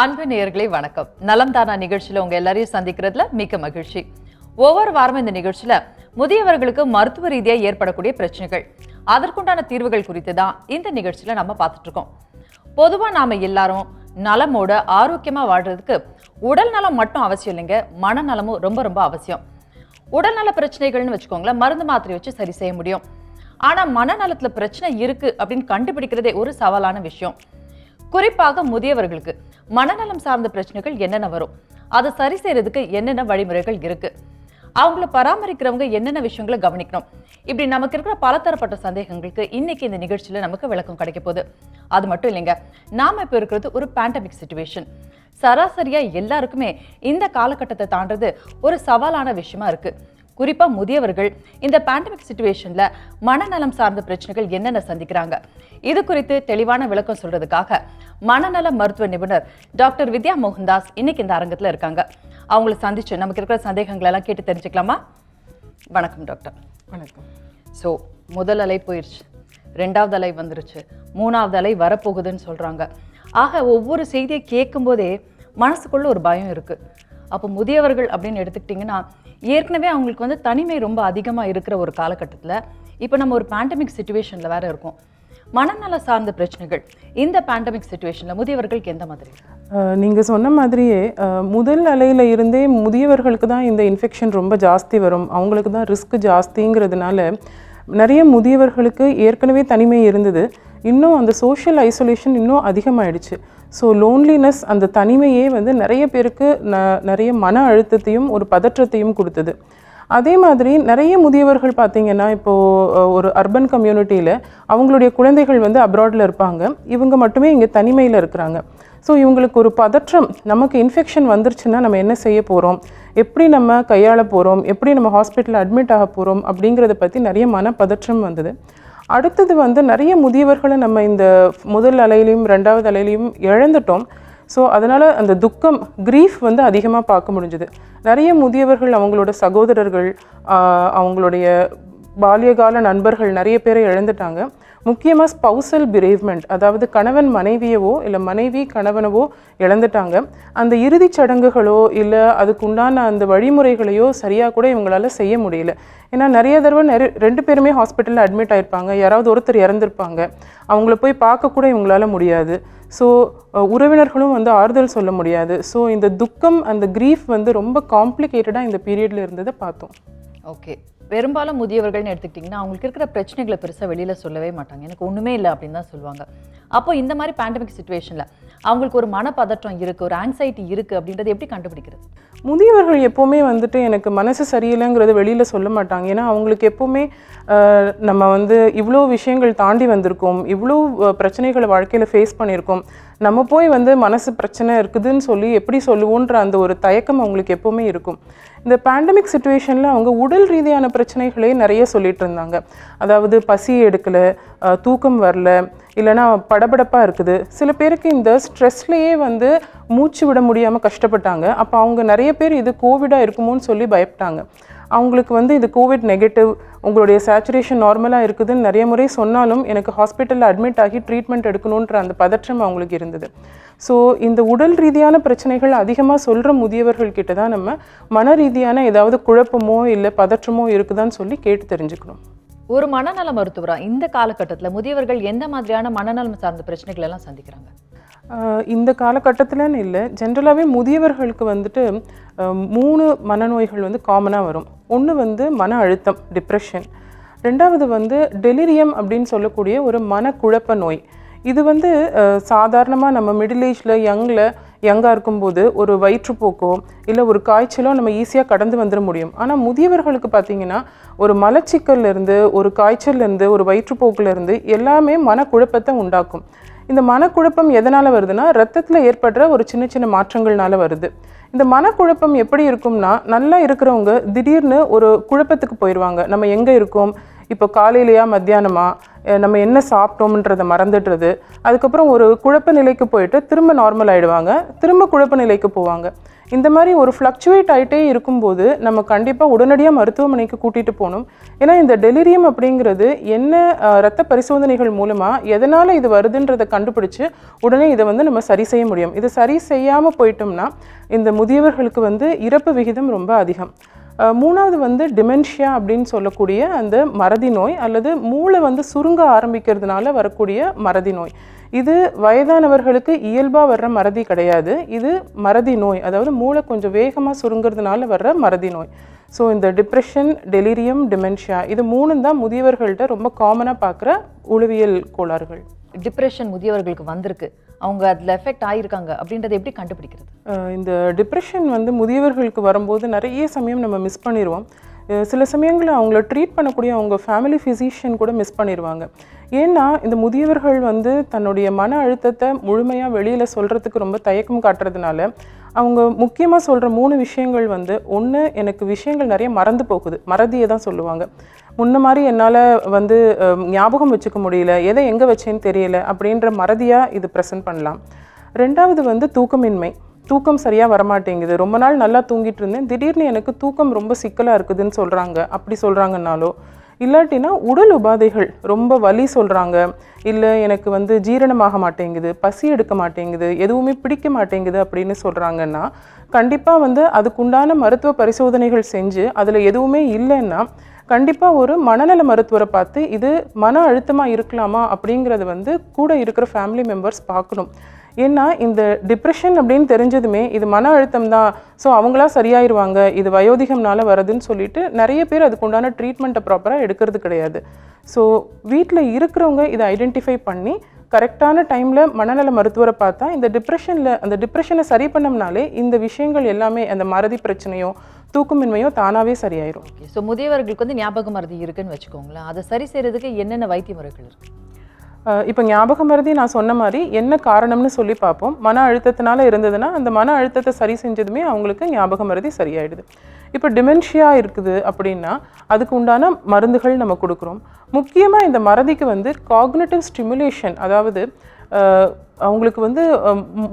அன்பு நேயர்களை வணக்கம் நலம் தானா நிகழ்ச்சியில் உங்கள் எல்லாரையும் சந்திக்கிறதுல மிக்க மகிழ்ச்சி ஒவ்வொரு வாரமும் இந்த நிகழ்ச்சியில் முதியவர்களுக்கு மருத்துவ ரீதியாக ஏற்படக்கூடிய பிரச்சனைகள் அதற்குண்டான தீர்வுகள் குறித்து தான் இந்த நிகழ்ச்சியில் நம்ம பார்த்துட்ருக்கோம் பொதுவாக நாம் எல்லாரும் நலமோட ஆரோக்கியமாக வாழ்கிறதுக்கு உடல் நலம் மட்டும் அவசியம் இல்லைங்க மனநலமும் ரொம்ப ரொம்ப அவசியம் உடல்நல பிரச்சனைகள்னு வச்சுக்கோங்களேன் மருந்து மாத்திரை வச்சு சரி செய்ய முடியும் ஆனால் மனநலத்தில் பிரச்சனை இருக்குது அப்படின்னு கண்டுபிடிக்கிறதே ஒரு சவாலான விஷயம் குறிப்பாக முதியவர்களுக்கு மனநலம் சார்ந்த பிரச்சனைகள் என்னென்ன வரும் அதை சரி செய்யறதுக்கு என்னென்ன வழிமுறைகள் இருக்கு அவங்கள பராமரிக்கிறவங்க என்னென்ன விஷயங்களை கவனிக்கணும் இப்படி நமக்கு இருக்கிற பலதரப்பட்ட சந்தேகங்களுக்கு இன்னைக்கு இந்த நிகழ்ச்சியில் நமக்கு விளக்கம் கிடைக்க போகுது அது மட்டும் இல்லைங்க நாம் இப்போ இருக்கிறது ஒரு பேண்டமிக் சுச்சுவேஷன் சராசரியாக எல்லாருக்குமே இந்த காலகட்டத்தை தாண்டது ஒரு சவாலான விஷயமா இருக்குது குறிப்பாக முதியவர்கள் இந்த பேண்டமிக் சுச்சுவேஷனில் மனநலம் சார்ந்த பிரச்சனைகள் என்னென்ன சந்திக்கிறாங்க இது குறித்து தெளிவான விளக்கம் சொல்கிறதுக்காக மனநல மருத்துவ நிபுணர் டாக்டர் வித்யா மோகன்தாஸ் இன்னைக்கு இந்த அரங்கத்தில் இருக்காங்க அவங்கள சந்திச்சு நமக்கு இருக்கிற சந்தேகங்கள் எல்லாம் கேட்டு தெரிஞ்சுக்கலாமா வணக்கம் டாக்டர் வணக்கம் ஸோ முதல் அலை போயிடுச்சு ரெண்டாவது அலை வந்துருச்சு மூணாவது அலை வரப்போகுதுன்னு சொல்கிறாங்க ஆக ஒவ்வொரு செய்தியை கேட்கும்போதே மனசுக்குள்ளே ஒரு பயம் இருக்குது அப்போ முதியவர்கள் அப்படின்னு எடுத்துக்கிட்டிங்கன்னா ஏற்கனவே அவங்களுக்கு வந்து தனிமை ரொம்ப அதிகமாக இருக்கிற ஒரு காலகட்டத்தில் இப்போ நம்ம ஒரு பேண்டமிக் சுச்சுவேஷனில் வேறு இருக்கோம் மனநல சார்ந்த பிரச்சனைகள் இந்த பேண்டமிக் சுச்சுவேஷனில் முதியவர்களுக்கு எந்த மாதிரி நீங்கள் சொன்ன மாதிரியே முதல் அலையில் இருந்தே முதியவர்களுக்கு தான் இந்த இன்ஃபெக்ஷன் ரொம்ப ஜாஸ்தி வரும் அவங்களுக்கு தான் ரிஸ்க் ஜாஸ்திங்கிறதுனால நிறைய முதியவர்களுக்கு ஏற்கனவே தனிமை இருந்தது இன்னும் அந்த சோஷியல் ஐசோலேஷன் இன்னும் அதிகமாகிடுச்சு ஸோ லோன்லினஸ் அந்த தனிமையே வந்து நிறைய பேருக்கு ந நிறைய மன அழுத்தத்தையும் ஒரு பதற்றத்தையும் கொடுத்தது அதே மாதிரி நிறைய முதியவர்கள் பார்த்தீங்கன்னா இப்போது ஒரு அர்பன் கம்யூனிட்டியில் அவங்களுடைய குழந்தைகள் வந்து அப்ராடில் இருப்பாங்க இவங்க மட்டுமே இங்கே தனிமையில் இருக்கிறாங்க ஸோ இவங்களுக்கு ஒரு பதற்றம் நமக்கு இன்ஃபெக்ஷன் வந்துருச்சுன்னா நம்ம என்ன செய்ய போகிறோம் எப்படி நம்ம கையாள போகிறோம் எப்படி நம்ம ஹாஸ்பிட்டலில் அட்மிட் ஆக போகிறோம் அப்படிங்கிறத பற்றி நிறைய மன பதற்றம் வந்தது அடுத்தது வந்து நிறைய முதியவர்களை நம்ம இந்த முதல் அலையிலையும் ரெண்டாவது அலையிலையும் இழந்துட்டோம் ஸோ அதனால் அந்த துக்கம் க்ரீஃப் வந்து அதிகமாக பார்க்க முடிஞ்சுது நிறைய முதியவர்கள் அவங்களோட சகோதரர்கள் அவங்களுடைய பாலியகால நண்பர்கள் நிறைய பேரை இழந்துட்டாங்க முக்கியமாக ஸ்பௌசல் பிரேவ்மெண்ட் அதாவது கணவன் மனைவியவோ இல்லை மனைவி கணவனவோ இழந்துட்டாங்க அந்த இறுதிச் சடங்குகளோ இல்லை அதுக்குண்டான அந்த வழிமுறைகளையோ சரியாக கூட இவங்களால் செய்ய முடியல ஏன்னா நிறைய தடவை நிறைய ரெண்டு பேருமே ஹாஸ்பிட்டலில் அட்மிட் ஆகிருப்பாங்க யாராவது ஒருத்தர் இறந்துருப்பாங்க அவங்கள போய் பார்க்க கூட முடியாது ஸோ uh, உறவினர்களும் வந்து ஆறுதல் சொல்ல முடியாது ஸோ இந்த துக்கம் அந்த க்ரீஃப் வந்து ரொம்ப காம்ப்ளிகேட்டடாக இந்த பீரியடில் இருந்ததை பார்த்தோம் ஓகே பெரும்பாலும் முதியவர்கள்னு எடுத்துக்கிட்டிங்கன்னா அவங்களுக்கு இருக்கிற பிரச்சனைகளை பெருசாக வெளியில் சொல்லவே மாட்டாங்க எனக்கு ஒன்றுமே இல்லை அப்படின்னு தான் சொல்லுவாங்க அப்போ இந்த மாதிரி பேண்டமிக் சுச்சுவேஷனில் அவங்களுக்கு ஒரு மனப்பதற்றம் இருக்குது ஒரு ஆங்ஸைட்டி இருக்குது அப்படின்றத எப்படி கண்டுபிடிக்கிறது முதியவர்கள் எப்போவுமே வந்துட்டு எனக்கு மனசு சரியில்லைங்கிறத வெளியில் சொல்ல மாட்டாங்க ஏன்னா அவங்களுக்கு எப்போவுமே நம்ம வந்து இவ்வளோ விஷயங்கள் தாண்டி வந்திருக்கோம் இவ்வளோ பிரச்சனைகளை வாழ்க்கையில் ஃபேஸ் பண்ணியிருக்கோம் நம்ம போய் வந்து மனசு பிரச்சனை இருக்குதுன்னு சொல்லி எப்படி சொல்லுவோன்ற அந்த ஒரு தயக்கம் அவங்களுக்கு எப்போவுமே இருக்கும் இந்த பேண்டமிக் சுச்சுவேஷனில் அவங்க உடல் ரீதியான பிரச்சனைகளே நிறைய சொல்லிகிட்டு இருந்தாங்க அதாவது பசி எடுக்கலை தூக்கம் வரல இல்லைனா படபடப்பாக இருக்குது சில பேருக்கு இந்த ஸ்ட்ரெஸ்லேயே வந்து மூச்சு விட முடியாமல் கஷ்டப்பட்டாங்க அப்போ அவங்க நிறைய பேர் இது கோவிடாக இருக்குமோன்னு சொல்லி பயப்பட்டாங்க அவங்களுக்கு வந்து இது கோவிட் நெகட்டிவ் உங்களுடைய சேச்சுரேஷன் நார்மலாக இருக்குதுன்னு நிறைய முறை சொன்னாலும் எனக்கு ஹாஸ்பிட்டலில் அட்மிட் ஆகி ட்ரீட்மெண்ட் எடுக்கணுன்ற அந்த பதற்றம் அவங்களுக்கு இருந்தது ஸோ இந்த உடல் ரீதியான பிரச்சனைகள் அதிகமாக சொல்கிற முதியவர்கள் கிட்ட தான் நம்ம மன ரீதியான ஏதாவது குழப்பமோ இல்லை பதற்றமோ இருக்குதான்னு சொல்லி கேட்டு தெரிஞ்சுக்கணும் ஒரு மனநல மருத்துவராக இந்த காலகட்டத்தில் முதியவர்கள் எந்த மாதிரியான மனநலம் சார்ந்த பிரச்சனைகள் எல்லாம் சந்திக்கிறாங்க இந்த காலகட்டத்தில்னு இல்லை ஜென்ரலாகவே முதியவர்களுக்கு வந்துட்டு மூணு மனநோய்கள் வந்து காமனாக வரும் ஒன்று வந்து மன அழுத்தம் டிப்ரெஷன் ரெண்டாவது வந்து டெலிரியம் அப்படின்னு சொல்லக்கூடிய ஒரு மனக்குழப்ப நோய் இது வந்து சாதாரணமாக நம்ம மிடில் ஏஜில் யங்கில் யங்காக இருக்கும்போது ஒரு வயிற்றுப்போக்கோ இல்லை ஒரு காய்ச்சலோ நம்ம ஈஸியாக கடந்து வந்துட முடியும் ஆனால் முதியவர்களுக்கு பார்த்திங்கன்னா ஒரு மலச்சிக்கல்லேருந்து ஒரு காய்ச்சல்லேருந்து ஒரு வயிற்றுப்போக்குலேருந்து எல்லாமே மனக்குழப்பத்தை உண்டாக்கும் இந்த மனக்குழப்பம் எதனால் வருதுன்னா ரத்தத்தில் ஏற்படுற ஒரு சின்ன சின்ன மாற்றங்கள்னால வருது இந்த மனக்குழப்பம் எப்படி இருக்கும்னா நல்லா இருக்கிறவங்க திடீர்னு ஒரு குழப்பத்துக்கு போயிடுவாங்க நம்ம எங்கே இருக்கோம் இப்போ காலையிலையா மத்தியானமா நம்ம என்ன சாப்பிட்டோம்ன்றதை மறந்துடுறது அதுக்கப்புறம் ஒரு குழப்ப நிலைக்கு போயிட்டு திரும்ப நார்மல் ஆகிடுவாங்க திரும்ப குழப்ப நிலைக்கு போவாங்க இந்த மாதிரி ஒரு ஃப்ளக்சுவேட் ஆகிட்டே இருக்கும்போது நம்ம கண்டிப்பாக உடனடியாக மருத்துவமனைக்கு கூட்டிகிட்டு போகணும் ஏன்னா இந்த டெலிரியம் அப்படிங்கிறது என்ன ரத்த பரிசோதனைகள் மூலமாக எதனால் இது வருதுன்றதை கண்டுபிடிச்சு உடனே இதை வந்து நம்ம சரி செய்ய முடியும் இது சரி செய்யாமல் போயிட்டோம்னா இந்த முதியவர்களுக்கு வந்து இறப்பு விகிதம் ரொம்ப அதிகம் மூணாவது வந்து டிமென்ஷியா அப்படின்னு சொல்லக்கூடிய அந்த மறதி நோய் அல்லது மூளை வந்து சுருங்க ஆரம்பிக்கிறதுனால வரக்கூடிய மறதி நோய் இது வயதானவர்களுக்கு இயல்பாக வர்ற மறதி கிடையாது இது மறதி நோய் அதாவது மூளை கொஞ்சம் வேகமாக சுருங்கிறதுனால வர்ற மறதி நோய் ஸோ இந்த டிப்ரெஷன் டெலிரியம் டிமென்ஷியா இது மூணும் தான் முதியவர்கள்ட்ட ரொம்ப காமனாக பார்க்குற உளவியல் கோளாறுகள் டிப்ரெஷன் முதியவர்களுக்கு வந்திருக்கு அவங்க அதில் எஃபெக்ட் ஆகியிருக்காங்க அப்படின்றத எப்படி கண்டுபிடிக்கிறது இந்த டிப்ரெஷன் வந்து முதியவர்களுக்கு வரும்போது நிறைய சமயம் நம்ம மிஸ் பண்ணிடுவோம் சில சமயங்களில் அவங்கள ட்ரீட் பண்ணக்கூடிய அவங்க ஃபேமிலி ஃபிசிஷியன் கூட மிஸ் பண்ணிடுவாங்க ஏன்னா இந்த முதியவர்கள் வந்து தன்னுடைய மன அழுத்தத்தை முழுமையாக வெளியில் சொல்கிறதுக்கு ரொம்ப தயக்கம் காட்டுறதுனால அவங்க முக்கியமாக சொல்கிற மூணு விஷயங்கள் வந்து ஒன்று எனக்கு விஷயங்கள் நிறைய மறந்து போகுது மறதியை தான் சொல்லுவாங்க முன்ன மாதிரி என்னால் வந்து ஞாபகம் வச்சுக்க முடியல எதை எங்கே வச்சேன்னு தெரியல அப்படின்ற மறதியாக இது ப்ரெசன்ட் பண்ணலாம் ரெண்டாவது வந்து தூக்கமின்மை தூக்கம் சரியாக வரமாட்டேங்குது ரொம்ப நாள் நல்லா தூங்கிட்டு இருந்தேன் திடீர்னு எனக்கு தூக்கம் ரொம்ப சிக்கலாக இருக்குதுன்னு சொல்கிறாங்க அப்படி சொல்கிறாங்கனாலோ இல்லாட்டினா உடல் உபாதைகள் ரொம்ப வலி சொல்கிறாங்க இல்லை எனக்கு வந்து ஜீரணமாக மாட்டேங்குது பசி எடுக்க மாட்டேங்குது எதுவுமே பிடிக்க மாட்டேங்குது அப்படின்னு சொல்கிறாங்கன்னா கண்டிப்பாக வந்து அதுக்குண்டான மருத்துவ பரிசோதனைகள் செஞ்சு அதில் எதுவுமே இல்லைன்னா கண்டிப்பாக ஒரு மனநல மருத்துவரை பார்த்து இது மன அழுத்தமாக இருக்கலாமா அப்படிங்கிறது வந்து கூட இருக்கிற ஃபேமிலி மெம்பர்ஸ் பார்க்கணும் ஏன்னா இந்த டிப்ரெஷன் அப்படின்னு தெரிஞ்சதுமே இது மன அழுத்தம் தான் ஸோ அவங்களா சரியாயிருவாங்க இது வயோதிகம்னால வருதுன்னு சொல்லிட்டு நிறைய பேர் அதுக்குண்டான ட்ரீட்மெண்ட்டை ப்ராப்பராக எடுக்கிறது கிடையாது ஸோ வீட்டில் இருக்கிறவங்க இதை ஐடென்டிஃபை பண்ணி கரெக்டான டைமில் மனநல மருத்துவரை பார்த்தா இந்த டிப்ரெஷனில் அந்த டிப்ரெஷனை சரி பண்ணோம்னாலே இந்த விஷயங்கள் எல்லாமே அந்த மறதி பிரச்சனையோ தூக்கமின்மையோ தானாகவே சரியாயிரும் ஸோ முதியவர்களுக்கு வந்து ஞாபகம் மருதி இருக்குன்னு வச்சுக்கோங்களேன் அதை சரி செய்கிறதுக்கு என்னென்ன வைத்திய முறைகள் இருக்குது இப்போ ஞாபகம் மருதி நான் சொன்ன மாதிரி என்ன காரணம்னு சொல்லி பார்ப்போம் மன அழுத்தத்தினால இருந்ததுன்னா அந்த மன அழுத்தத்தை சரி செஞ்சதுமே அவங்களுக்கு ஞாபகம் மருதி சரியாயிடுது இப்போ டிமென்ஷியா இருக்குது அப்படின்னா அதுக்கு உண்டான மருந்துகள் நம்ம கொடுக்குறோம் முக்கியமாக இந்த மறதிக்கு வந்து காக்னேட்டிவ் ஸ்டிமுலேஷன் அதாவது அவங்களுக்கு வந்து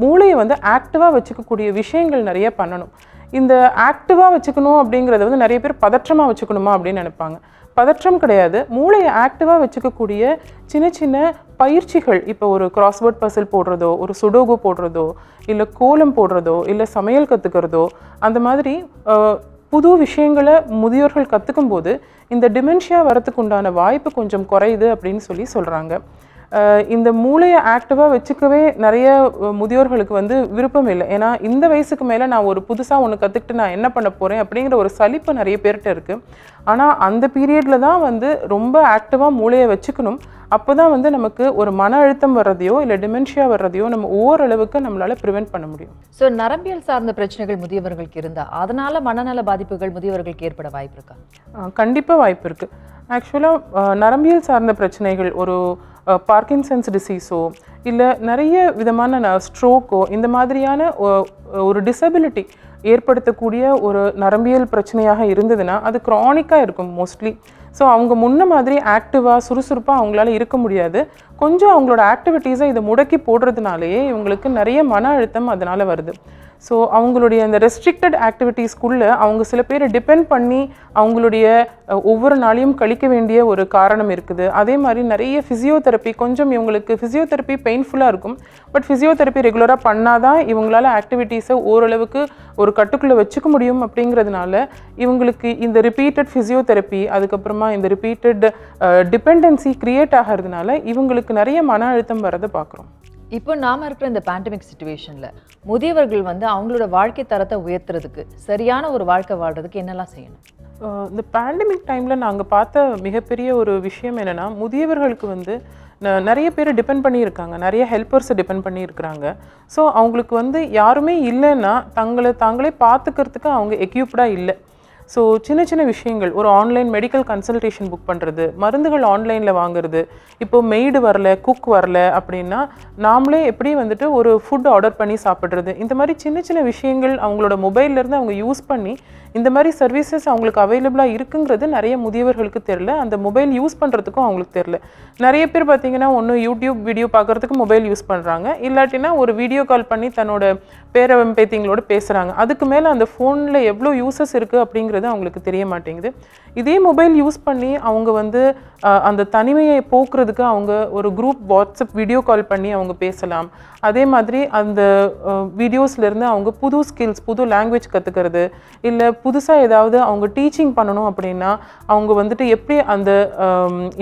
மூளையை வந்து ஆக்டிவாக வச்சுக்கக்கூடிய விஷயங்கள் நிறைய பண்ணணும் இந்த ஆக்டிவாக வச்சுக்கணும் அப்படிங்கிறத வந்து நிறைய பேர் பதற்றமாக வச்சுக்கணுமா அப்படின்னு நினைப்பாங்க பதற்றம் கிடையாது மூளையை ஆக்டிவாக வச்சுக்கக்கூடிய சின்ன சின்ன பயிற்சிகள் இப்போ ஒரு கிராஸ்வேர்ட் பசில் போடுறதோ ஒரு சுடோகு போடுறதோ இல்லை கோலம் போடுறதோ இல்லை சமையல் கற்றுக்கிறதோ அந்த மாதிரி புது விஷயங்களை முதியோர்கள் கற்றுக்கும் போது இந்த டிமென்ஷியா வரத்துக்குண்டான வாய்ப்பு கொஞ்சம் குறையுது அப்படின்னு சொல்லி சொல்கிறாங்க இந்த மூளையை ஆக்டிவாக வச்சுக்கவே நிறைய முதியோர்களுக்கு வந்து விருப்பம் இல்லை ஏன்னா இந்த வயசுக்கு மேலே நான் ஒரு புதுசாக ஒன்று கற்றுக்கிட்டு நான் என்ன பண்ண போகிறேன் அப்படிங்கிற ஒரு சலிப்பு நிறைய பேர்கிட்ட இருக்குது ஆனால் அந்த பீரியடில் தான் வந்து ரொம்ப ஆக்டிவாக மூளையை வச்சுக்கணும் அப்போ தான் வந்து நமக்கு ஒரு மன அழுத்தம் வர்றதையோ இல்லை டிமென்ஷியா வர்றதையோ நம்ம ஓரளவுக்கு நம்மளால் ப்ரிவெண்ட் பண்ண முடியும் ஸோ நரம்பியல் சார்ந்த பிரச்சனைகள் முதியவர்களுக்கு இருந்தால் அதனால் மனநல பாதிப்புகள் முதியவர்களுக்கு ஏற்பட வாய்ப்பு இருக்கா கண்டிப்பாக வாய்ப்பு இருக்குது ஆக்சுவலாக நரம்பியல் சார்ந்த பிரச்சனைகள் ஒரு பார்க்கின்சன்ஸ் டிசீஸோ இல்லை நிறைய விதமான ஸ்ட்ரோக்கோ இந்த மாதிரியான ஒரு டிசபிலிட்டி ஏற்படுத்தக்கூடிய ஒரு நரம்பியல் பிரச்சனையாக இருந்ததுன்னா அது க்ரானிக்காக இருக்கும் மோஸ்ட்லி ஸோ அவங்க முன்ன மாதிரி ஆக்டிவாக சுறுசுறுப்பாக அவங்களால இருக்க முடியாது கொஞ்சம் அவங்களோட ஆக்டிவிட்டீஸை இதை முடக்கி போடுறதுனாலேயே இவங்களுக்கு நிறைய மன அழுத்தம் அதனால் வருது ஸோ அவங்களுடைய அந்த ரெஸ்ட்ரிக்டட் ஆக்டிவிட்டீஸ்க்குள்ளே அவங்க சில பேர் டிபெண்ட் பண்ணி அவங்களுடைய ஒவ்வொரு நாளையும் கழிக்க வேண்டிய ஒரு காரணம் இருக்குது அதே மாதிரி நிறைய ஃபிசியோதெரப்பி கொஞ்சம் இவங்களுக்கு ஃபிசியோதெரப்பி பெயின்ஃபுல்லாக இருக்கும் பட் ஃபிசியோதெரப்பி ரெகுலராக பண்ணால் தான் இவங்களால் ஆக்டிவிட்டீஸை ஓரளவுக்கு ஒரு கட்டுக்குள்ளே வச்சுக்க முடியும் அப்படிங்கிறதுனால இவங்களுக்கு இந்த ரிப்பீட்டட் ஃபிசியோதெரப்பி அதுக்கப்புறமா இந்த ரிப்பீட்டட் டிபெண்டன்சி க்ரியேட் ஆகிறதுனால இவங்களுக்கு அவங்களுக்கு நிறைய மன அழுத்தம் வரதை பார்க்குறோம் இப்போ நாம் இருக்கிற இந்த பேண்டமிக் சுச்சுவேஷனில் முதியவர்கள் வந்து அவங்களோட வாழ்க்கை தரத்தை உயர்த்துறதுக்கு சரியான ஒரு வாழ்க்கை வாழ்கிறதுக்கு என்னெல்லாம் செய்யணும் இந்த பேண்டமிக் டைமில் நாங்கள் பார்த்த மிகப்பெரிய ஒரு விஷயம் என்னென்னா முதியவர்களுக்கு வந்து நிறைய பேர் டிபெண்ட் பண்ணியிருக்காங்க நிறைய ஹெல்ப்பர்ஸை டிபெண்ட் பண்ணியிருக்கிறாங்க ஸோ அவங்களுக்கு வந்து யாருமே இல்லைன்னா தங்களை தாங்களே பார்த்துக்கிறதுக்கு அவங்க எக்யூப்டாக இல்லை ஸோ சின்ன சின்ன விஷயங்கள் ஒரு ஆன்லைன் மெடிக்கல் கன்சல்டேஷன் புக் பண்ணுறது மருந்துகள் ஆன்லைனில் வாங்குறது இப்போது மெய்டு வரல குக் வரல அப்படின்னா நாமளே எப்படி வந்துட்டு ஒரு ஃபுட் ஆர்டர் பண்ணி சாப்பிட்றது இந்த மாதிரி சின்ன சின்ன விஷயங்கள் அவங்களோட மொபைல்லேருந்து அவங்க யூஸ் பண்ணி இந்த மாதிரி சர்வீசஸ் அவங்களுக்கு அவைலபிளாக இருக்குங்கிறது நிறைய முதியவர்களுக்கு தெரில அந்த மொபைல் யூஸ் பண்ணுறதுக்கும் அவங்களுக்கு தெரில நிறைய பேர் பார்த்திங்கன்னா ஒன்று யூடியூப் வீடியோ பார்க்குறதுக்கு மொபைல் யூஸ் பண்ணுறாங்க இல்லாட்டினா ஒரு வீடியோ கால் பண்ணி தன்னோட பேரவம் பேத்திங்களோட பேசுகிறாங்க அதுக்கு மேலே அந்த ஃபோனில் எவ்வளோ யூசஸ் இருக்குது அப்படிங்கிறது அப்படிங்கிறது அவங்களுக்கு தெரிய மாட்டேங்குது இதே மொபைல் யூஸ் பண்ணி அவங்க வந்து அந்த தனிமையை போக்குறதுக்கு அவங்க ஒரு குரூப் வாட்ஸ்அப் வீடியோ கால் பண்ணி அவங்க பேசலாம் அதே மாதிரி அந்த வீடியோஸ்லேருந்து அவங்க புது ஸ்கில்ஸ் புது லாங்குவேஜ் கற்றுக்கிறது இல்லை புதுசாக ஏதாவது அவங்க டீச்சிங் பண்ணணும் அப்படின்னா அவங்க வந்துட்டு எப்படி அந்த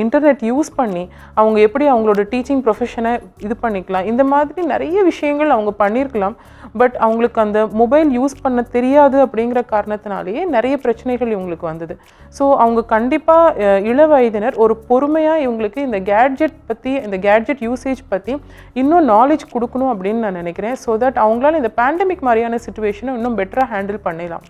இன்டர்நெட் யூஸ் பண்ணி அவங்க எப்படி அவங்களோட டீச்சிங் ப்ரொஃபஷனை இது பண்ணிக்கலாம் இந்த மாதிரி நிறைய விஷயங்கள் அவங்க பண்ணியிருக்கலாம் பட் அவங்களுக்கு அந்த மொபைல் யூஸ் பண்ண தெரியாது அப்படிங்கிற காரணத்தினாலேயே நிறைய பிரச்சனைகள் இவங்களுக்கு வந்தது ஸோ ஸோ அவங்க கண்டிப்பாக இள வயதினர் ஒரு பொறுமையாக இவங்களுக்கு இந்த கேட்ஜெட் பற்றி இந்த கேட்ஜெட் யூசேஜ் பற்றி இன்னும் நாலேஜ் கொடுக்கணும் அப்படின்னு நான் நினைக்கிறேன் ஸோ தட் அவங்களால இந்த பேண்டமிக் மாதிரியான சுச்சுவேஷனை இன்னும் பெட்டராக ஹேண்டில் பண்ணிடலாம்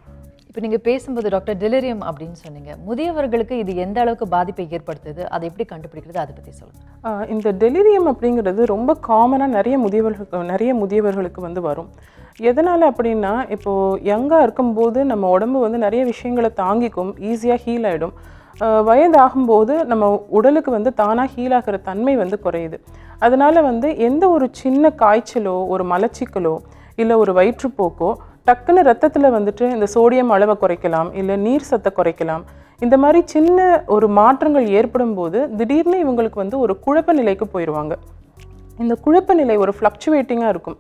இப்போ நீங்கள் பேசும்போது டாக்டர் டெலிரியம் அப்படின்னு சொன்னீங்க முதியவர்களுக்கு இது எந்த அளவுக்கு பாதிப்பை ஏற்படுத்துது அதை எப்படி கண்டுபிடிக்கிறது அதை பற்றி சொல்லுங்கள் இந்த டெலிரியம் அப்படிங்கிறது ரொம்ப காமனாக நிறைய முதியவர்களுக்கு நிறைய முதியவர்களுக்கு வந்து வரும் எதனால் அப்படின்னா இப்போது யங்காக இருக்கும்போது நம்ம உடம்பு வந்து நிறைய விஷயங்களை தாங்கிக்கும் ஈஸியாக ஹீல் ஆகிடும் வயதாகும்போது நம்ம உடலுக்கு வந்து தானாக ஹீல் ஆகிற தன்மை வந்து குறையுது அதனால் வந்து எந்த ஒரு சின்ன காய்ச்சலோ ஒரு மலச்சிக்கலோ இல்லை ஒரு வயிற்றுப்போக்கோ டக்குன்னு ரத்தத்தில் வந்துட்டு இந்த சோடியம் அளவை குறைக்கலாம் இல்லை நீர் சத்தை குறைக்கலாம் இந்த மாதிரி சின்ன ஒரு மாற்றங்கள் ஏற்படும் போது திடீர்னு இவங்களுக்கு வந்து ஒரு குழப்ப நிலைக்கு போயிடுவாங்க இந்த குழப்ப நிலை ஒரு ஃப்ளக்சுவேட்டிங்காக இருக்கும்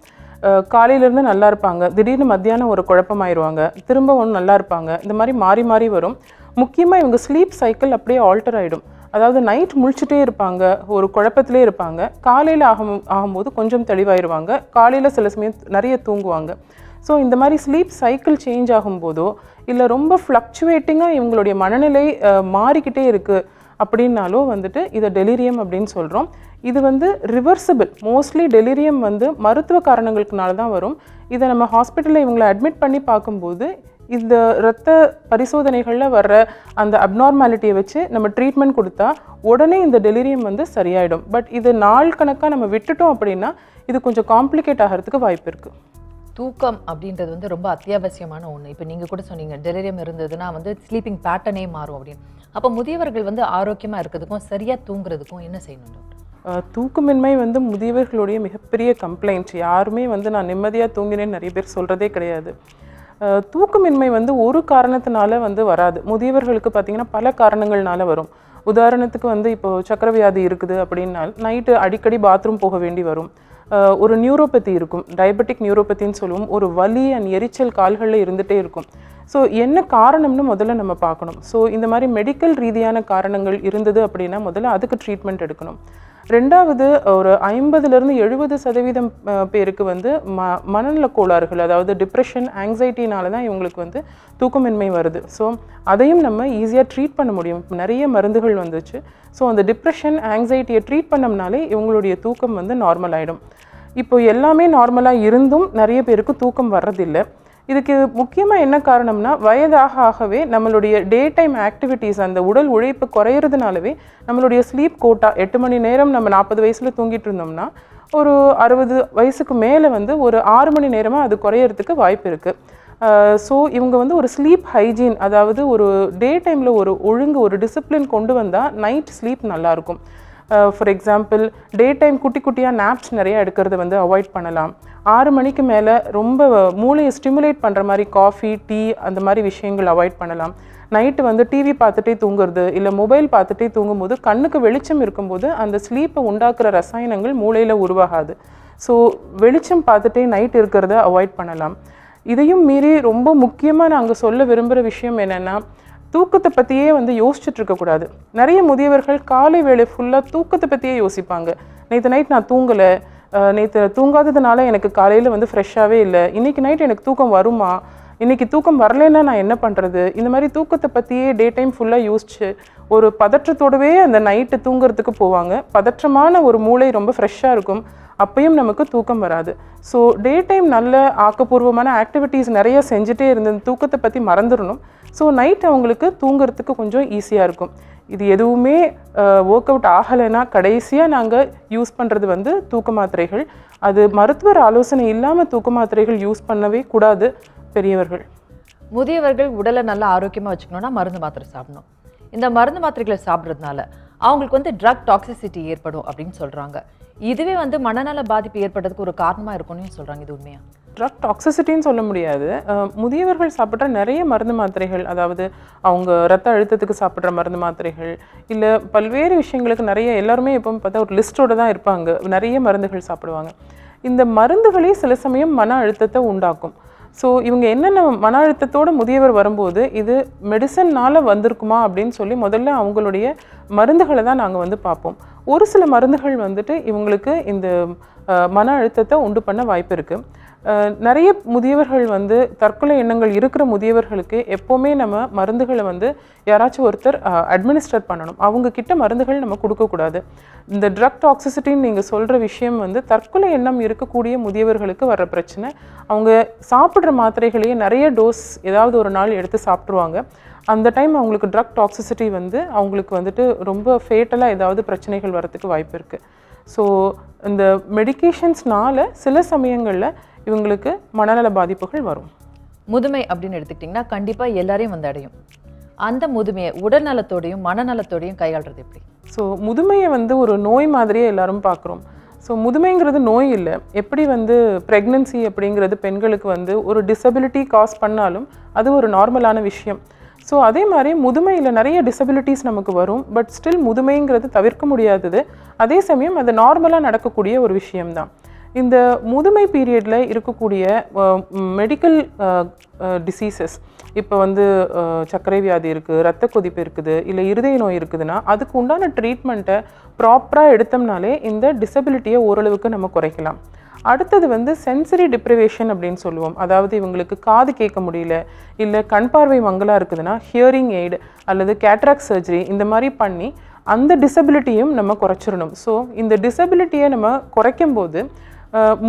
காலையிலேருந்து நல்லா இருப்பாங்க திடீர்னு மத்தியானம் ஒரு குழப்பமாயிருவாங்க திரும்ப ஒன்று நல்லா இருப்பாங்க இந்த மாதிரி மாறி மாறி வரும் முக்கியமாக இவங்க ஸ்லீப் சைக்கிள் அப்படியே ஆல்டர் ஆகிடும் அதாவது நைட் முழிச்சுட்டே இருப்பாங்க ஒரு குழப்பத்திலே இருப்பாங்க காலையில் ஆகும் ஆகும்போது கொஞ்சம் தெளிவாயிருவாங்க காலையில் சில சமயம் நிறைய தூங்குவாங்க ஸோ இந்த மாதிரி ஸ்லீப் சைக்கிள் சேஞ்ச் ஆகும்போதோ இல்லை ரொம்ப ஃப்ளக்சுவேட்டிங்காக இவங்களுடைய மனநிலை மாறிக்கிட்டே இருக்குது அப்படின்னாலும் வந்துட்டு இதை டெலிரியம் அப்படின்னு சொல்கிறோம் இது வந்து ரிவர்சிபிள் மோஸ்ட்லி டெலிரியம் வந்து மருத்துவ காரணங்களுக்குனால தான் வரும் இதை நம்ம ஹாஸ்பிட்டலில் இவங்களை அட்மிட் பண்ணி பார்க்கும்போது இந்த இரத்த பரிசோதனைகளில் வர்ற அந்த அப்நார்மாலிட்டியை வச்சு நம்ம ட்ரீட்மெண்ட் கொடுத்தா உடனே இந்த டெலிரியம் வந்து சரியாயிடும் பட் இது நாள் கணக்காக நம்ம விட்டுட்டோம் அப்படின்னா இது கொஞ்சம் காம்ப்ளிகேட் ஆகிறதுக்கு வாய்ப்பு இருக்குது தூக்கம் அப்படின்றது வந்து ரொம்ப அத்தியாவசியமான ஒன்று இப்போ நீங்கள் கூட சொன்னீங்க டெலிரியம் இருந்ததுன்னா வந்து ஸ்லீப்பிங் பேட்டர்னே மாறும் அப்படின்னு அப்போ முதியவர்கள் வந்து ஆரோக்கியமாக இருக்கிறதுக்கும் சரியாக தூங்குறதுக்கும் என்ன செய்யணும் தூக்கமின்மை வந்து முதியவர்களுடைய மிகப்பெரிய கம்ப்ளைண்ட் யாருமே வந்து நான் நிம்மதியாக தூங்கினேன்னு நிறைய பேர் சொல்கிறதே கிடையாது தூக்கமின்மை வந்து ஒரு காரணத்தினால வந்து வராது முதியவர்களுக்கு பார்த்திங்கன்னா பல காரணங்கள்னால வரும் உதாரணத்துக்கு வந்து இப்போது சக்கரவியாதி இருக்குது அப்படின்னா நைட்டு அடிக்கடி பாத்ரூம் போக வேண்டி வரும் ஒரு நியூரோபதி இருக்கும் டயபெட்டிக் நியூரோபத்தின்னு சொல்லுவோம் ஒரு வலி அண்ட் எரிச்சல் கால்களில் இருந்துகிட்டே இருக்கும் ஸோ என்ன காரணம்னு முதல்ல நம்ம பார்க்கணும் ஸோ இந்த மாதிரி மெடிக்கல் ரீதியான காரணங்கள் இருந்தது அப்படின்னா முதல்ல அதுக்கு ட்ரீட்மெண்ட் எடுக்கணும் ரெண்டாவது ஒரு ஐம்பதுலேருந்து எழுபது சதவீதம் பேருக்கு வந்து ம மனநல கோளாறுகள் அதாவது டிப்ரெஷன் ஆங்ஸைட்டினால தான் இவங்களுக்கு வந்து தூக்கமின்மை வருது ஸோ அதையும் நம்ம ஈஸியாக ட்ரீட் பண்ண முடியும் நிறைய மருந்துகள் வந்துச்சு ஸோ அந்த டிப்ரெஷன் ஆங்ஸைட்டியை ட்ரீட் பண்ணோம்னாலே இவங்களுடைய தூக்கம் வந்து நார்மல் ஆகிடும் இப்போ எல்லாமே நார்மலாக இருந்தும் நிறைய பேருக்கு தூக்கம் வர்றதில்லை இதுக்கு முக்கியமாக என்ன காரணம்னா வயதாக ஆகவே நம்மளுடைய டே டைம் ஆக்டிவிட்டீஸ் அந்த உடல் உழைப்பு குறையிறதுனாலவே நம்மளுடைய ஸ்லீப் கோட்டா எட்டு மணி நேரம் நம்ம நாற்பது வயசில் தூங்கிட்டு இருந்தோம்னா ஒரு அறுபது வயசுக்கு மேலே வந்து ஒரு ஆறு மணி நேரமாக அது குறையிறதுக்கு வாய்ப்பு இருக்குது ஸோ இவங்க வந்து ஒரு ஸ்லீப் ஹைஜீன் அதாவது ஒரு டே டைமில் ஒரு ஒழுங்கு ஒரு டிசிப்ளின் கொண்டு வந்தால் நைட் ஸ்லீப் நல்லாயிருக்கும் ஃபார் எக்ஸாம்பிள் டே டைம் குட்டி குட்டியாக நாப்ஸ் நிறையா எடுக்கிறது வந்து அவாய்ட் பண்ணலாம் ஆறு மணிக்கு மேலே ரொம்ப மூளையை ஸ்டிமுலேட் பண்ணுற மாதிரி காஃபி டீ அந்த மாதிரி விஷயங்கள் அவாய்ட் பண்ணலாம் நைட்டு வந்து டிவி பார்த்துட்டே தூங்குறது இல்லை மொபைல் பார்த்துட்டே தூங்கும்போது கண்ணுக்கு வெளிச்சம் இருக்கும்போது அந்த ஸ்லீப்பை உண்டாக்குற ரசாயனங்கள் மூளையில் உருவாகாது ஸோ வெளிச்சம் பார்த்துட்டே நைட் இருக்கிறத அவாய்ட் பண்ணலாம் இதையும் மீறி ரொம்ப முக்கியமாக நாங்கள் சொல்ல விரும்புகிற விஷயம் என்னென்னா தூக்கத்தை பற்றியே வந்து யோசிச்சுட்டு இருக்கக்கூடாது நிறைய முதியவர்கள் காலை வேலை ஃபுல்லாக தூக்கத்தை பற்றியே யோசிப்பாங்க நேற்று நைட் நான் தூங்கலை நேற்று தூங்காததுனால எனக்கு காலையில் வந்து ஃப்ரெஷ்ஷாகவே இல்லை இன்றைக்கி நைட் எனக்கு தூக்கம் வருமா இன்றைக்கி தூக்கம் வரலைன்னா நான் என்ன பண்ணுறது இந்த மாதிரி தூக்கத்தை பற்றியே டே டைம் ஃபுல்லாக யோசிச்சு ஒரு பதற்றத்தோடவே அந்த நைட்டு தூங்குறதுக்கு போவாங்க பதற்றமான ஒரு மூளை ரொம்ப ஃப்ரெஷ்ஷாக இருக்கும் அப்பையும் நமக்கு தூக்கம் வராது ஸோ டே டைம் நல்ல ஆக்கப்பூர்வமான ஆக்டிவிட்டீஸ் நிறைய செஞ்சுட்டே இருந்து தூக்கத்தை பற்றி மறந்துடணும் ஸோ நைட் அவங்களுக்கு தூங்குறதுக்கு கொஞ்சம் ஈஸியாக இருக்கும் இது எதுவுமே ஒர்க் அவுட் ஆகலைன்னா கடைசியாக நாங்கள் யூஸ் பண்ணுறது வந்து தூக்க மாத்திரைகள் அது மருத்துவர் ஆலோசனை இல்லாமல் தூக்க மாத்திரைகள் யூஸ் பண்ணவே கூடாது பெரியவர்கள் முதியவர்கள் உடலை நல்லா ஆரோக்கியமாக வச்சுக்கணும்னா மருந்து மாத்திரை சாப்பிடணும் இந்த மருந்து மாத்திரைகளை சாப்பிட்றதுனால அவங்களுக்கு வந்து ட்ரக் டாக்ஸிசிட்டி ஏற்படும் அப்படின்னு சொல்கிறாங்க இதுவே வந்து மனநல பாதிப்பு ஏற்படுறதுக்கு ஒரு காரணமாக இருக்கணும்னு சொல்கிறாங்க இது உண்மையாக ட்ரக் டாக்ஸிசிட்டின்னு சொல்ல முடியாது முதியவர்கள் சாப்பிட்ற நிறைய மருந்து மாத்திரைகள் அதாவது அவங்க ரத்த அழுத்தத்துக்கு சாப்பிட்ற மருந்து மாத்திரைகள் இல்லை பல்வேறு விஷயங்களுக்கு நிறைய எல்லாருமே எப்போ பார்த்தா ஒரு லிஸ்ட்டோடு தான் இருப்பாங்க நிறைய மருந்துகள் சாப்பிடுவாங்க இந்த மருந்துகளே சில சமயம் மன அழுத்தத்தை உண்டாக்கும் ஸோ இவங்க என்னென்ன மன அழுத்தத்தோடு முதியவர் வரும்போது இது மெடிசன்னால் வந்திருக்குமா அப்படின்னு சொல்லி முதல்ல அவங்களுடைய மருந்துகளை தான் நாங்கள் வந்து பார்ப்போம் ஒரு சில மருந்துகள் வந்துட்டு இவங்களுக்கு இந்த மன அழுத்தத்தை உண்டு பண்ண வாய்ப்பு இருக்குது நிறைய முதியவர்கள் வந்து தற்கொலை எண்ணங்கள் இருக்கிற முதியவர்களுக்கு எப்போவுமே நம்ம மருந்துகளை வந்து யாராச்சும் ஒருத்தர் அட்மினிஸ்டர் பண்ணணும் அவங்கக்கிட்ட மருந்துகள் நம்ம கொடுக்கக்கூடாது இந்த ட்ரக் டாக்ஸிசிட்டின்னு நீங்கள் சொல்கிற விஷயம் வந்து தற்கொலை எண்ணம் இருக்கக்கூடிய முதியவர்களுக்கு வர்ற பிரச்சனை அவங்க சாப்பிட்ற மாத்திரைகளையே நிறைய டோஸ் ஏதாவது ஒரு நாள் எடுத்து சாப்பிட்ருவாங்க அந்த டைம் அவங்களுக்கு ட்ரக் டாக்ஸிசிட்டி வந்து அவங்களுக்கு வந்துட்டு ரொம்ப ஃபேட்டலாக ஏதாவது பிரச்சனைகள் வரத்துக்கு வாய்ப்பு இருக்குது ஸோ இந்த மெடிக்கேஷன்ஸ்னால் சில சமயங்களில் இவங்களுக்கு மனநல பாதிப்புகள் வரும் முதுமை அப்படின்னு எடுத்துக்கிட்டிங்கன்னா கண்டிப்பாக எல்லாரையும் வந்து அடையும் அந்த முதுமையை உடல் நலத்தோடையும் மனநலத்தோடையும் கையாளுறது எப்படி ஸோ முதுமையை வந்து ஒரு நோய் மாதிரியே எல்லாரும் பார்க்குறோம் ஸோ முதுமைங்கிறது நோய் இல்லை எப்படி வந்து ப்ரெக்னென்சி அப்படிங்கிறது பெண்களுக்கு வந்து ஒரு டிசபிலிட்டி காஸ் பண்ணாலும் அது ஒரு நார்மலான விஷயம் ஸோ அதே மாதிரி முதுமையில் நிறைய டிசபிலிட்டிஸ் நமக்கு வரும் பட் ஸ்டில் முதுமைங்கிறது தவிர்க்க முடியாதது அதே சமயம் அது நார்மலாக நடக்கக்கூடிய ஒரு விஷயம்தான் இந்த முதுமை பீரியடில் இருக்கக்கூடிய மெடிக்கல் டிசீசஸ் இப்போ வந்து சர்க்கரை வியாதி இருக்குது ரத்த கொதிப்பு இருக்குது இல்லை இருதய நோய் இருக்குதுன்னா அதுக்கு உண்டான ட்ரீட்மெண்ட்டை ப்ராப்பராக எடுத்தோம்னாலே இந்த டிசபிலிட்டியை ஓரளவுக்கு நம்ம குறைக்கலாம் அடுத்தது வந்து சென்சரி டிப்ரிவேஷன் அப்படின்னு சொல்லுவோம் அதாவது இவங்களுக்கு காது கேட்க முடியல இல்லை கண் பார்வை மங்கலாக இருக்குதுன்னா ஹியரிங் எய்டு அல்லது கேட்ராக் சர்ஜரி இந்த மாதிரி பண்ணி அந்த டிசபிலிட்டியும் நம்ம குறைச்சிடணும் ஸோ இந்த டிசபிலிட்டியை நம்ம குறைக்கும் போது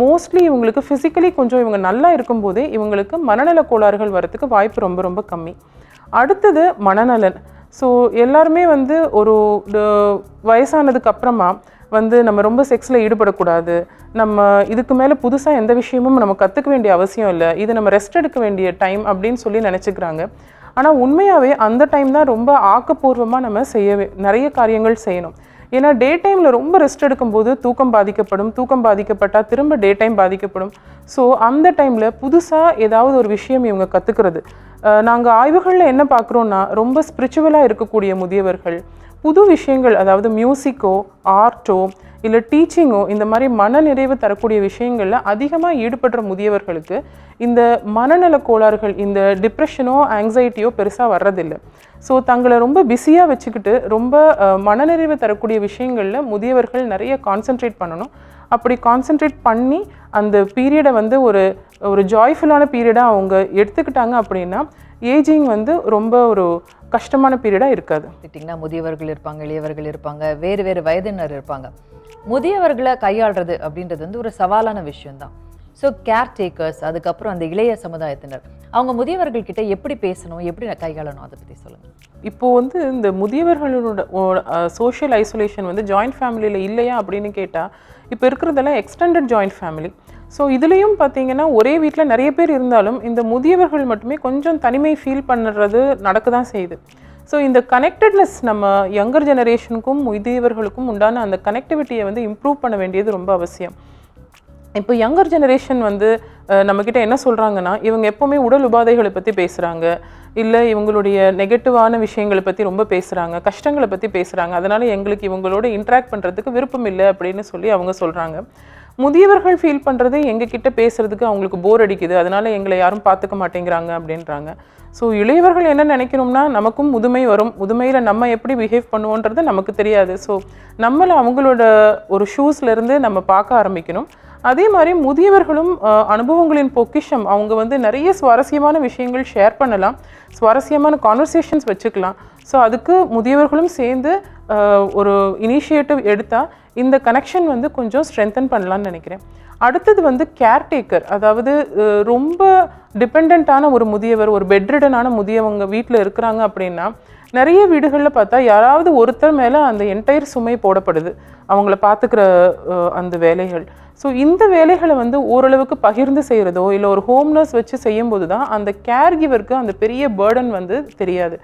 மோஸ்ட்லி இவங்களுக்கு ஃபிசிக்கலி கொஞ்சம் இவங்க நல்லா இருக்கும்போதே இவங்களுக்கு மனநல கோளாறுகள் வரத்துக்கு வாய்ப்பு ரொம்ப ரொம்ப கம்மி அடுத்தது மனநலன் ஸோ எல்லாருமே வந்து ஒரு வயசானதுக்கு அப்புறமா வந்து நம்ம ரொம்ப செக்ஸில் ஈடுபடக்கூடாது நம்ம இதுக்கு மேலே புதுசாக எந்த விஷயமும் நம்ம கற்றுக்க வேண்டிய அவசியம் இல்லை இது நம்ம ரெஸ்ட் எடுக்க வேண்டிய டைம் அப்படின்னு சொல்லி நினச்சிக்கிறாங்க ஆனால் உண்மையாகவே அந்த டைம் தான் ரொம்ப ஆக்கப்பூர்வமாக நம்ம செய்ய நிறைய காரியங்கள் செய்யணும் ஏன்னா டே டைமில் ரொம்ப ரெஸ்ட் எடுக்கும்போது தூக்கம் பாதிக்கப்படும் தூக்கம் பாதிக்கப்பட்டால் திரும்ப டே டைம் பாதிக்கப்படும் ஸோ அந்த டைமில் புதுசாக ஏதாவது ஒரு விஷயம் இவங்க கற்றுக்கிறது நாங்கள் ஆய்வுகளில் என்ன பார்க்குறோன்னா ரொம்ப ஸ்பிரிச்சுவலாக இருக்கக்கூடிய முதியவர்கள் புது விஷயங்கள் அதாவது மியூசிக்கோ ஆர்ட்டோ இல்லை டீச்சிங்கோ இந்த மாதிரி மன நிறைவு தரக்கூடிய விஷயங்களில் அதிகமாக ஈடுபடுற முதியவர்களுக்கு இந்த மனநல கோளாறுகள் இந்த டிப்ரெஷனோ ஆங்ஸைட்டியோ பெருசாக வர்றதில்லை ஸோ தங்களை ரொம்ப பிஸியாக வச்சுக்கிட்டு ரொம்ப மனநிறைவு தரக்கூடிய விஷயங்களில் முதியவர்கள் நிறைய கான்சென்ட்ரேட் பண்ணணும் அப்படி கான்சென்ட்ரேட் பண்ணி அந்த பீரியடை வந்து ஒரு ஒரு ஜாய்ஃபுல்லான பீரியடாக அவங்க எடுத்துக்கிட்டாங்க அப்படின்னா ஏஜிங் வந்து ரொம்ப ஒரு கஷ்டமான பீரியடாக இருக்காது முதியவர்கள் இருப்பாங்க இளையவர்கள் இருப்பாங்க வேறு வேறு வயதினர் இருப்பாங்க முதியவர்களை கையாளுறது அப்படின்றது வந்து ஒரு சவாலான விஷயம்தான் ஸோ கேர் டேக்கர்ஸ் அதுக்கப்புறம் அந்த இளைய சமுதாயத்தினர் அவங்க முதியவர்கள் கிட்ட எப்படி பேசணும் எப்படி கையாளணும் அதை பற்றி சொல்லுங்கள் இப்போது வந்து இந்த முதியவர்களோட சோஷியல் ஐசோலேஷன் வந்து ஜாயிண்ட் ஃபேமிலியில் இல்லையா அப்படின்னு கேட்டால் இப்போ இருக்கிறதெல்லாம் எக்ஸ்டெண்டட் ஜாயிண்ட் ஃபேமிலி ஸோ இதுலேயும் பார்த்தீங்கன்னா ஒரே வீட்டில் நிறைய பேர் இருந்தாலும் இந்த முதியவர்கள் மட்டுமே கொஞ்சம் தனிமை ஃபீல் பண்ணுறது நடக்க தான் செய்யுது ஸோ இந்த கனெக்டட்னஸ் நம்ம யங்கர் ஜெனரேஷனுக்கும் முதியவர்களுக்கும் உண்டான அந்த கனெக்டிவிட்டியை வந்து இம்ப்ரூவ் பண்ண வேண்டியது ரொம்ப அவசியம் இப்போ யங்கர் ஜெனரேஷன் வந்து நம்மக்கிட்ட என்ன சொல்கிறாங்கன்னா இவங்க எப்போவுமே உடல் உபாதைகளை பற்றி பேசுகிறாங்க இல்லை இவங்களுடைய நெகட்டிவான விஷயங்களை பற்றி ரொம்ப பேசுகிறாங்க கஷ்டங்களை பற்றி பேசுகிறாங்க அதனால் எங்களுக்கு இவங்களோட இன்ட்ராக்ட் பண்ணுறதுக்கு விருப்பம் இல்லை அப்படின்னு சொல்லி அவங்க சொல்கிறாங்க முதியவர்கள் ஃபீல் பண்ணுறது எங்ககிட்ட பேசுகிறதுக்கு அவங்களுக்கு போர் அடிக்குது அதனால் எங்களை யாரும் பார்த்துக்க மாட்டேங்கிறாங்க அப்படின்றாங்க ஸோ இளையவர்கள் என்ன நினைக்கணும்னா நமக்கும் முதுமை வரும் முதுமையில் நம்ம எப்படி பிஹேவ் பண்ணுவோன்றது நமக்கு தெரியாது ஸோ நம்மளை அவங்களோட ஒரு ஷூஸ்லேருந்து நம்ம பார்க்க ஆரம்பிக்கணும் அதே மாதிரி முதியவர்களும் அனுபவங்களின் பொக்கிஷம் அவங்க வந்து நிறைய சுவாரஸ்யமான விஷயங்கள் ஷேர் பண்ணலாம் சுவாரஸ்யமான கான்வர்சேஷன்ஸ் வச்சுக்கலாம் ஸோ அதுக்கு முதியவர்களும் சேர்ந்து ஒரு இனிஷியேட்டிவ் எடுத்தால் இந்த கனெக்ஷன் வந்து கொஞ்சம் ஸ்ட்ரென்தன் பண்ணலான்னு நினைக்கிறேன் அடுத்தது வந்து கேர்டேக்கர் அதாவது ரொம்ப டிபெண்ட்டான ஒரு முதியவர் ஒரு பெட்ரிடனான முதியவங்க வீட்டில் இருக்கிறாங்க அப்படின்னா நிறைய வீடுகளில் பார்த்தா யாராவது ஒருத்தர் மேலே அந்த என்டையர் சுமை போடப்படுது அவங்கள பார்த்துக்கிற அந்த வேலைகள் ஸோ இந்த வேலைகளை வந்து ஓரளவுக்கு பகிர்ந்து செய்கிறதோ இல்லை ஒரு ஹோம்னஸ் வச்சு செய்யும்போது தான் அந்த கேர் கிவருக்கு அந்த பெரிய பேர்டன் வந்து தெரியாது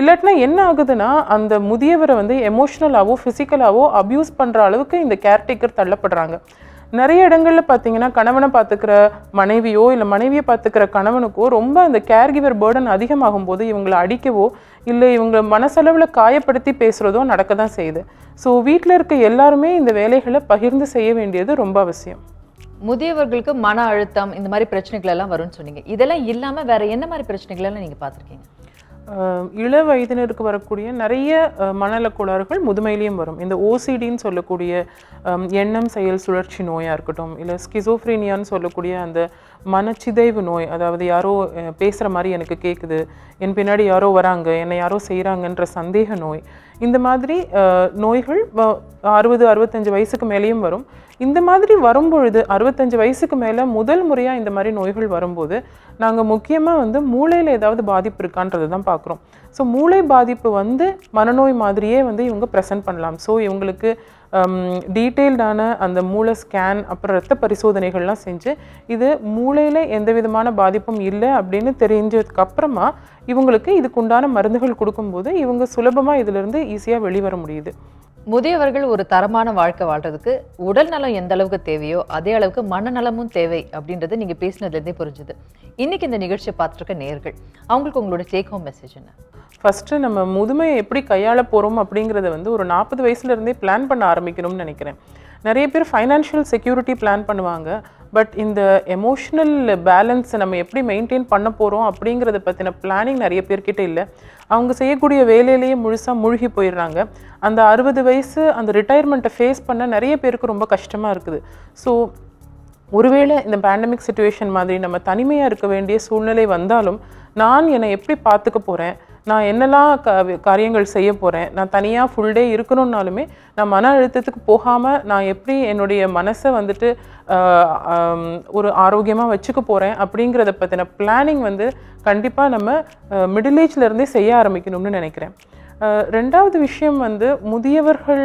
இல்லாட்டினா என்ன ஆகுதுன்னா அந்த முதியவரை வந்து எமோஷ்னலாகவோ ஃபிசிக்கலாகவோ அப்யூஸ் பண்ணுற அளவுக்கு இந்த கேர்டேக்கர் தள்ளப்படுறாங்க நிறைய இடங்களில் பார்த்தீங்கன்னா கணவனை பார்த்துக்கிற மனைவியோ இல்லை மனைவியை பார்த்துக்கிற கணவனுக்கோ ரொம்ப அந்த கேர்கிவர் பேர்டன் அதிகமாகும் போது இவங்களை அடிக்கவோ இல்லை இவங்களை மனசளவில் காயப்படுத்தி பேசுகிறதோ நடக்க தான் செய்யுது ஸோ வீட்டில் இருக்க எல்லாருமே இந்த வேலைகளை பகிர்ந்து செய்ய வேண்டியது ரொம்ப அவசியம் முதியவர்களுக்கு மன அழுத்தம் இந்த மாதிரி பிரச்சனைகள் எல்லாம் வரும்னு சொன்னீங்க இதெல்லாம் இல்லாமல் வேற என்ன மாதிரி பிரச்சனைகள் எல்லாம் நீங்கள் பார்த்துருக்கீங்க இள வயதினருக்கு வரக்கூடிய நிறைய மனநலக்கோளாறுகள் கோளாறுகள் முதுமையிலையும் வரும் இந்த ஓசிடின்னு சொல்லக்கூடிய எண்ணம் செயல் சுழற்சி நோயாக இருக்கட்டும் இல்லை ஸ்கிசோஃப்ரீனியான்னு சொல்லக்கூடிய அந்த மனச்சிதைவு நோய் அதாவது யாரோ பேசுகிற மாதிரி எனக்கு கேட்குது என் பின்னாடி யாரோ வராங்க என்னை யாரோ செய்கிறாங்கன்ற சந்தேக நோய் இந்த மாதிரி நோய்கள் அறுபது அறுபத்தஞ்சு வயசுக்கு மேலேயும் வரும் இந்த மாதிரி வரும்பொழுது அறுபத்தஞ்சு வயசுக்கு மேலே முதல் முறையாக இந்த மாதிரி நோய்கள் வரும்போது நாங்கள் முக்கியமாக வந்து மூளையில் ஏதாவது பாதிப்பு இருக்கான்றது தான் பார்க்குறோம் ஸோ மூளை பாதிப்பு வந்து மனநோய் மாதிரியே வந்து இவங்க ப்ரெசென்ட் பண்ணலாம் ஸோ இவங்களுக்கு டீட்டெயில்டான um, அந்த மூளை ஸ்கேன் அப்புறம் ரத்த பரிசோதனைகள்லாம் செஞ்சு இது மூளையில் எந்த விதமான பாதிப்பும் இல்லை அப்படின்னு தெரிஞ்சதுக்கப்புறமா இவங்களுக்கு இவங்களுக்கு இதுக்குண்டான மருந்துகள் கொடுக்கும்போது இவங்க சுலபமாக இதிலிருந்து ஈஸியாக வெளிவர முடியுது முதியவர்கள் ஒரு தரமான வாழ்க்கை வாழ்றதுக்கு உடல் நலம் எந்த அளவுக்கு தேவையோ அதே அளவுக்கு மனநலமும் தேவை அப்படின்றது நீங்கள் பேசினதுலேருந்தே புரிஞ்சுது இன்னைக்கு இந்த நிகழ்ச்சியை பார்த்துருக்க நேர்கள் அவங்களுக்கு உங்களோட டேக் ஹோம் மெசேஜ் என்ன ஃபஸ்ட்டு நம்ம முதுமையை எப்படி கையாள போகிறோம் அப்படிங்கிறத வந்து ஒரு நாற்பது வயசுலேருந்தே பிளான் பண்ண ஆரம்பிக்கணும்னு நினைக்கிறேன் நிறைய பேர் ஃபைனான்ஷியல் செக்யூரிட்டி பிளான் பண்ணுவாங்க பட் இந்த எமோஷ்னல் பேலன்ஸை நம்ம எப்படி மெயின்டைன் பண்ண போகிறோம் அப்படிங்கிறத பற்றின பிளானிங் நிறைய பேர்கிட்ட இல்லை அவங்க செய்யக்கூடிய வேலையிலேயே முழுசாக மூழ்கி போயிடுறாங்க அந்த அறுபது வயசு அந்த ரிட்டையர்மெண்ட்டை ஃபேஸ் பண்ண நிறைய பேருக்கு ரொம்ப கஷ்டமாக இருக்குது ஸோ ஒருவேளை இந்த பேண்டமிக் சுச்சுவேஷன் மாதிரி நம்ம தனிமையாக இருக்க வேண்டிய சூழ்நிலை வந்தாலும் நான் என்னை எப்படி பார்த்துக்க போகிறேன் நான் என்னெல்லாம் க காரியங்கள் செய்ய போகிறேன் நான் தனியாக ஃபுல் டே இருக்கணுன்னாலுமே நான் மன அழுத்தத்துக்கு போகாமல் நான் எப்படி என்னுடைய மனசை வந்துட்டு ஒரு ஆரோக்கியமாக வச்சுக்க போகிறேன் அப்படிங்கிறத பற்றின பிளானிங் வந்து கண்டிப்பாக நம்ம மிடில் ஏஜ்லேருந்தே செய்ய ஆரம்பிக்கணும்னு நினைக்கிறேன் ரெண்டாவது விஷயம் வந்து முதியவர்கள்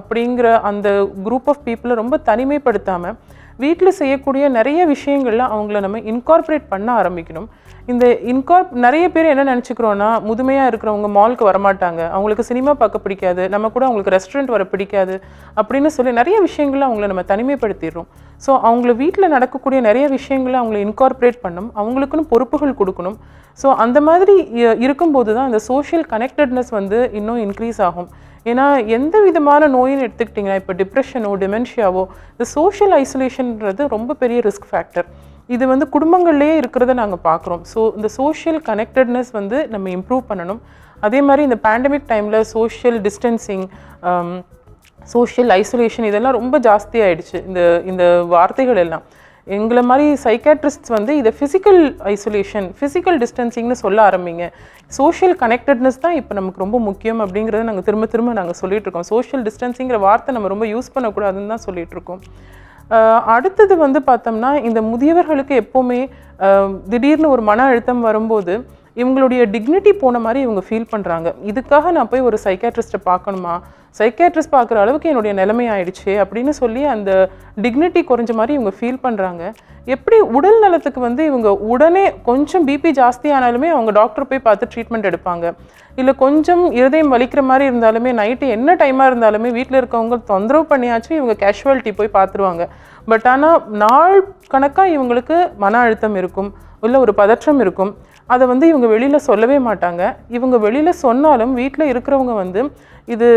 அப்படிங்கிற அந்த குரூப் ஆஃப் பீப்புளை ரொம்ப தனிமைப்படுத்தாமல் வீட்டில் செய்யக்கூடிய நிறைய விஷயங்களில் அவங்கள நம்ம இன்கார்பரேட் பண்ண ஆரம்பிக்கணும் இந்த இன்கார்ப் நிறைய பேர் என்ன நினச்சிக்கிறோன்னா முதுமையாக இருக்கிறவங்க மாலுக்கு வரமாட்டாங்க அவங்களுக்கு சினிமா பார்க்க பிடிக்காது நம்ம கூட அவங்களுக்கு ரெஸ்டாரண்ட் வர பிடிக்காது அப்படின்னு சொல்லி நிறைய விஷயங்கள அவங்கள நம்ம தனிமைப்படுத்திடுறோம் ஸோ அவங்கள வீட்டில் நடக்கக்கூடிய நிறைய விஷயங்களை அவங்கள இன்கார்ப்ரேட் பண்ணணும் அவங்களுக்குன்னு பொறுப்புகள் கொடுக்கணும் ஸோ அந்த மாதிரி இருக்கும்போது தான் அந்த சோஷியல் கனெக்டட்னஸ் வந்து இன்னும் இன்க்ரீஸ் ஆகும் ஏன்னா எந்த விதமான நோயின்னு எடுத்துக்கிட்டிங்கன்னா இப்போ டிப்ரெஷனோ டிமென்ஷியாவோ இந்த சோஷியல் ஐசோலேஷன்ன்றது ரொம்ப பெரிய ரிஸ்க் ஃபேக்டர் இது வந்து குடும்பங்கள்லேயே இருக்கிறத நாங்கள் பார்க்குறோம் ஸோ இந்த சோஷியல் கனெக்டட்னஸ் வந்து நம்ம இம்ப்ரூவ் பண்ணணும் அதே மாதிரி இந்த பேண்டமிக் டைமில் சோஷியல் டிஸ்டன்சிங் சோஷியல் ஐசோலேஷன் இதெல்லாம் ரொம்ப ஜாஸ்தியாகிடுச்சு இந்த இந்த வார்த்தைகள் எல்லாம் எங்களை மாதிரி சைக்காட்ரிஸ்ட்ஸ் வந்து இதை ஃபிசிக்கல் ஐசோலேஷன் ஃபிசிக்கல் டிஸ்டன்சிங்னு சொல்ல ஆரம்பிங்க சோஷியல் கனெக்டட்னஸ் தான் இப்போ நமக்கு ரொம்ப முக்கியம் அப்படிங்கிறத நாங்கள் திரும்ப திரும்ப நாங்கள் சொல்லிகிட்ருக்கோம் சோஷியல் டிஸ்டன்ஸிங்கிற வார்த்தை நம்ம ரொம்ப யூஸ் பண்ணக்கூடாதுன்னு தான் சொல்லிகிட்ருக்கோம் அடுத்தது வந்து பார்த்தோம்னா இந்த முதியவர்களுக்கு எப்போவுமே திடீர்னு ஒரு மன அழுத்தம் வரும்போது இவங்களுடைய டிக்னிட்டி போன மாதிரி இவங்க ஃபீல் பண்ணுறாங்க இதுக்காக நான் போய் ஒரு சைக்காட்ரிஸ்ட்டை பார்க்கணுமா சைக்காட்ரிஸ்ட் பார்க்குற அளவுக்கு என்னுடைய நிலைமை ஆயிடுச்சு அப்படின்னு சொல்லி அந்த டிக்னிட்டி குறைஞ்ச மாதிரி இவங்க ஃபீல் பண்ணுறாங்க எப்படி உடல் நலத்துக்கு வந்து இவங்க உடனே கொஞ்சம் பிபி ஜாஸ்தி ஆனாலுமே அவங்க டாக்டர் போய் பார்த்து ட்ரீட்மெண்ட் எடுப்பாங்க இல்லை கொஞ்சம் இருதயம் வலிக்கிற மாதிரி இருந்தாலுமே நைட்டு என்ன டைமாக இருந்தாலுமே வீட்டில் இருக்கவங்க தொந்தரவு பண்ணியாச்சும் இவங்க கேஷுவாலிட்டி போய் பார்த்துருவாங்க பட் ஆனால் நாள் கணக்காக இவங்களுக்கு மன அழுத்தம் இருக்கும் இல்லை ஒரு பதற்றம் இருக்கும் அதை வந்து இவங்க வெளியில் சொல்லவே மாட்டாங்க இவங்க வெளியில் சொன்னாலும் வீட்டில் இருக்கிறவங்க வந்து இது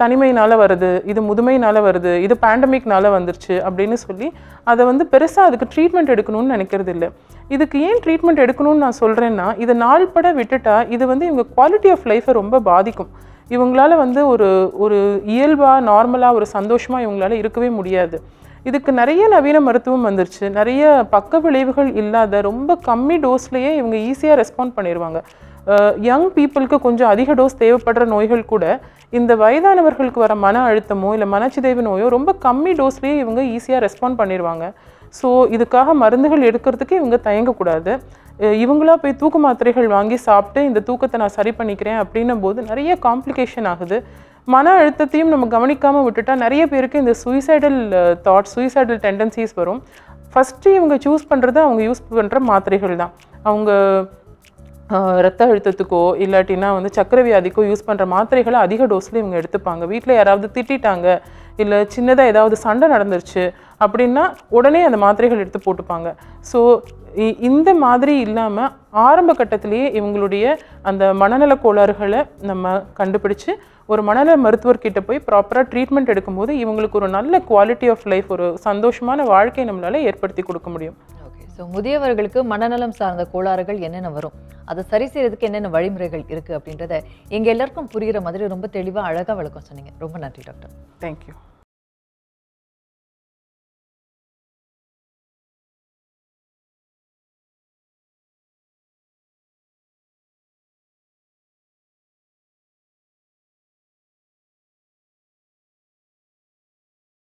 தனிமையினால் வருது இது முதுமையினால் வருது இது பேண்டமிக்னால் வந்துருச்சு அப்படின்னு சொல்லி அதை வந்து பெருசாக அதுக்கு ட்ரீட்மெண்ட் எடுக்கணும்னு நினைக்கிறது இல்லை இதுக்கு ஏன் ட்ரீட்மெண்ட் எடுக்கணும்னு நான் சொல்கிறேன்னா இதை நாள் பட விட்டுட்டால் இது வந்து இவங்க குவாலிட்டி ஆஃப் லைஃப்பை ரொம்ப பாதிக்கும் இவங்களால வந்து ஒரு ஒரு இயல்பாக நார்மலாக ஒரு சந்தோஷமாக இவங்களால இருக்கவே முடியாது இதுக்கு நிறைய நவீன மருத்துவம் வந்துருச்சு நிறைய பக்க விளைவுகள் இல்லாத ரொம்ப கம்மி டோஸ்லேயே இவங்க ஈஸியாக ரெஸ்பாண்ட் பண்ணிடுவாங்க யங் பீப்புளுக்கு கொஞ்சம் அதிக டோஸ் தேவைப்படுற நோய்கள் கூட இந்த வயதானவர்களுக்கு வர மன அழுத்தமோ இல்லை மனச்சிதைவு நோயோ ரொம்ப கம்மி டோஸ்லேயே இவங்க ஈஸியாக ரெஸ்பாண்ட் பண்ணிடுவாங்க ஸோ இதுக்காக மருந்துகள் எடுக்கிறதுக்கு இவங்க தயங்கக்கூடாது இவங்களா போய் தூக்கு மாத்திரைகள் வாங்கி சாப்பிட்டு இந்த தூக்கத்தை நான் சரி பண்ணிக்கிறேன் அப்படின்னும் போது நிறைய காம்ப்ளிகேஷன் ஆகுது மன அழுத்தத்தையும் நம்ம கவனிக்காமல் விட்டுட்டா நிறைய பேருக்கு இந்த சுயசைடல் தாட்ஸ் சுயசைடல் டெண்டன்சிஸ் வரும் ஃபஸ்ட்டு இவங்க சூஸ் பண்ணுறது அவங்க யூஸ் பண்ணுற மாத்திரைகள் தான் அவங்க ரத்த அழுத்தத்துக்கோ இல்லாட்டினா வந்து சக்கரவியாதிக்கோ வியாதிக்கோ யூஸ் பண்ணுற மாத்திரைகளை அதிக டோஸில் இவங்க எடுத்துப்பாங்க வீட்டில் யாராவது திட்டாங்க இல்லை சின்னதாக ஏதாவது சண்டை நடந்துருச்சு அப்படின்னா உடனே அந்த மாத்திரைகள் எடுத்து போட்டுப்பாங்க ஸோ இந்த மாதிரி இல்லாமல் ஆரம்ப கட்டத்திலேயே இவங்களுடைய அந்த மனநல கோளாறுகளை நம்ம கண்டுபிடிச்சு ஒரு மனநல மருத்துவர்கிட்ட போய் ப்ராப்பராக ட்ரீட்மெண்ட் எடுக்கும்போது இவங்களுக்கு ஒரு நல்ல குவாலிட்டி ஆஃப் லைஃப் ஒரு சந்தோஷமான வாழ்க்கையை நம்மளால் ஏற்படுத்தி கொடுக்க முடியும் ஓகே ஸோ முதியவர்களுக்கு மனநலம் சார்ந்த கோளாறுகள் என்னென்ன வரும் அதை சரி செய்யறதுக்கு என்னென்ன வழிமுறைகள் இருக்குது அப்படின்றத எங்கள் எல்லாருக்கும் புரிகிற மாதிரி ரொம்ப தெளிவாக அழகாக வழக்கம் சொன்னீங்க ரொம்ப நன்றி டாக்டர் தேங்க்யூ